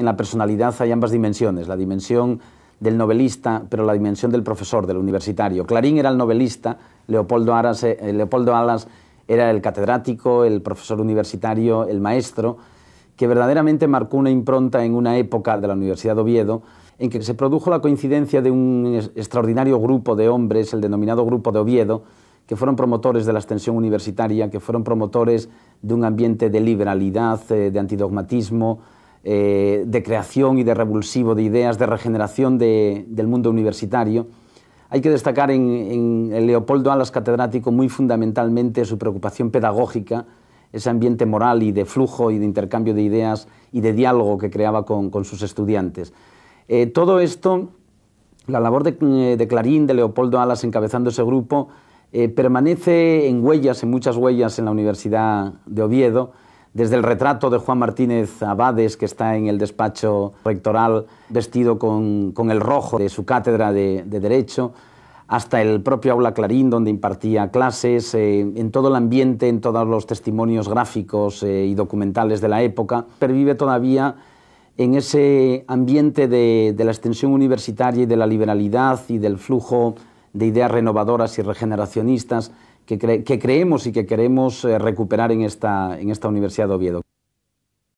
En la personalidad hay ambas dimensiones, la dimensión del novelista, pero la dimensión del profesor, del universitario. Clarín era el novelista, Leopoldo, eh, eh, Leopoldo Alas era el catedrático, el profesor universitario, el maestro, que verdaderamente marcó una impronta en una época de la Universidad de Oviedo en que se produjo la coincidencia de un extraordinario grupo de hombres, el denominado Grupo de Oviedo, que fueron promotores de la extensión universitaria, que fueron promotores de un ambiente de liberalidad, eh, de antidogmatismo, eh, de creación y de revulsivo de ideas, de regeneración del mundo universitario. Hay que destacar en, Leopoldo Alas, catedrático, muy fundamentalmente su preocupación pedagógica, ese ambiente moral y de flujo y de intercambio de ideas y de diálogo que creaba con, sus estudiantes. Eh, todo esto, la labor eh, de, Clarín, de Leopoldo Alas encabezando ese grupo, permanece en huellas, en muchas huellas en la Universidad de Oviedo desde el retrato de Juan Martínez Abades, que está en el despacho rectoral vestido con, el rojo de su cátedra de, Derecho, hasta el propio aula Clarín, donde impartía clases, eh, en todo el ambiente, en todos los testimonios gráficos eh, y documentales de la época, pervive todavía en ese ambiente de la extensión universitaria y de la liberalidad y del flujo de ideas renovadoras y regeneracionistas que, creemos y que queremos eh, recuperar en esta, en esta Universidad de Oviedo.